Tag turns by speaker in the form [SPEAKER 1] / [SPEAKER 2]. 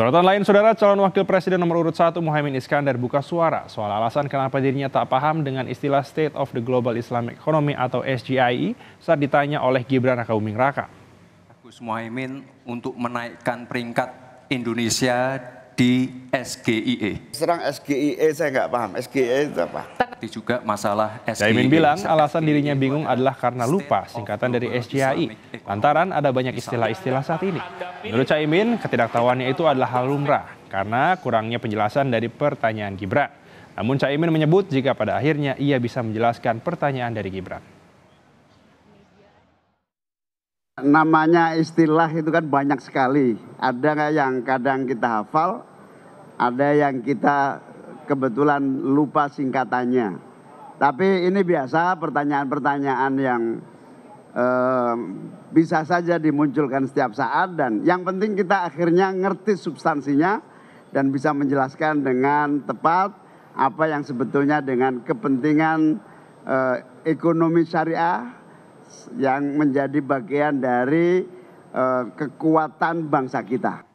[SPEAKER 1] Sorotan lain, Saudara calon wakil presiden nomor urut satu, Muhammad Iskandar buka suara soal alasan kenapa dirinya tak paham dengan istilah State of the Global Islamic Economy atau SGIE saat ditanya oleh
[SPEAKER 2] Gibran Rakauming Raka. Gus Muhammad untuk menaikkan peringkat Indonesia di SGIE.
[SPEAKER 3] Serang SGIE saya nggak paham, SGIE itu apa?
[SPEAKER 2] Tapi juga masalah SGIE. Caimin bilang e alasan dirinya bingung
[SPEAKER 1] adalah karena lupa singkatan dari SGIE. Lantaran ada banyak istilah-istilah saat ini. Menurut Caimin, ketidaktahuannya itu adalah hal lumrah karena kurangnya penjelasan dari pertanyaan Gibran. Namun Caimin menyebut jika pada akhirnya ia bisa menjelaskan pertanyaan dari Gibran.
[SPEAKER 4] Namanya istilah itu kan banyak sekali. Ada yang kadang kita hafal, ada yang kita kebetulan lupa singkatannya. Tapi ini biasa pertanyaan-pertanyaan yang eh, bisa saja dimunculkan setiap saat dan yang penting kita akhirnya ngerti substansinya dan bisa menjelaskan dengan tepat apa yang sebetulnya dengan kepentingan eh, ekonomi syariah yang menjadi bagian dari eh, kekuatan bangsa kita.